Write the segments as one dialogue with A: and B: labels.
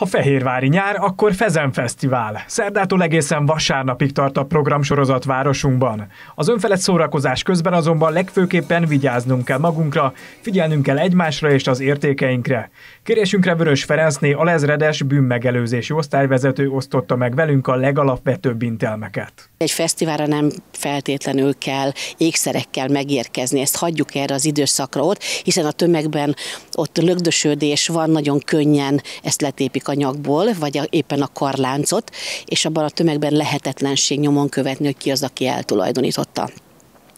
A: Ha Fehérvári nyár, akkor Fezen Fesztivál. Szerdától egészen vasárnapig tart a programsorozat városunkban. Az önfelett szórakozás közben azonban legfőképpen vigyáznunk kell magunkra, figyelnünk kell egymásra és az értékeinkre. Kérésünkre Vörös Ferencné a lezredes bűnmegelőzési osztályvezető osztotta meg velünk a legalapvetőbb intelmeket.
B: Egy fesztiválra nem feltétlenül kell ékszerekkel megérkezni, ezt hagyjuk erre az időszakra ott, hiszen a tömegben ott lögdösödés van, nagyon könnyen ezt letépik a nyakból, vagy a, éppen a karláncot, és abban a tömegben lehetetlenség nyomon követni, hogy ki az, aki eltulajdonította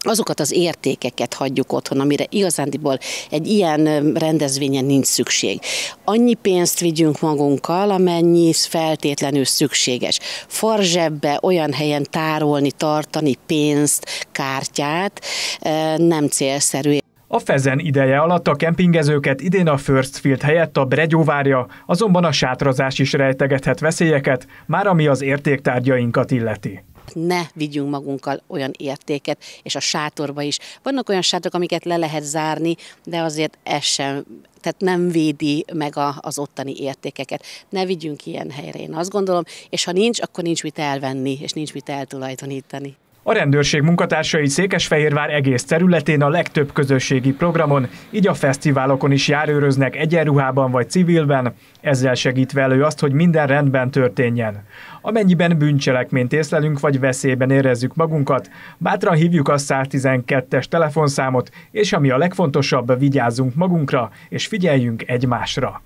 B: azokat az értékeket hagyjuk otthon, amire igazándiból egy ilyen rendezvényen nincs szükség. Annyi pénzt vigyünk magunkkal, amennyi feltétlenül szükséges. Farzsebbe olyan helyen tárolni, tartani pénzt, kártyát nem célszerű. A
A: Fezen ideje alatt a kempingezőket idén a First Field helyett a Bregyó várja, azonban a sátrazás is rejtegethet veszélyeket, már ami az értéktárgyainkat illeti
B: ne vigyünk magunkkal olyan értéket, és a sátorba is. Vannak olyan sátrak, amiket le lehet zárni, de azért ez sem, tehát nem védi meg a, az ottani értékeket. Ne vigyünk ilyen helyre, én azt gondolom, és ha nincs, akkor nincs mit elvenni, és nincs mit eltulajdonítani.
A: A rendőrség munkatársai Székesfehérvár egész területén a legtöbb közösségi programon, így a fesztiválokon is járőröznek egyenruhában vagy civilben, ezzel segítve elő azt, hogy minden rendben történjen. Amennyiben bűncselekményt észlelünk vagy veszélyben érezzük magunkat, bátran hívjuk a 112-es telefonszámot, és ami a legfontosabb, vigyázzunk magunkra és figyeljünk egymásra.